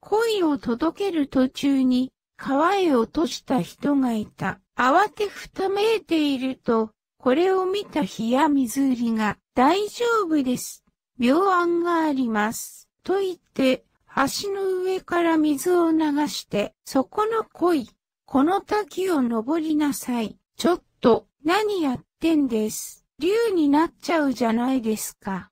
恋を届ける途中に川へ落とした人がいた。慌てふためいていると、これを見た日や水売りが大丈夫です。病案があります。と言って、橋の上から水を流して、そこの恋、この滝を登りなさい。ちょっと、何やってんです。竜になっちゃうじゃないですか。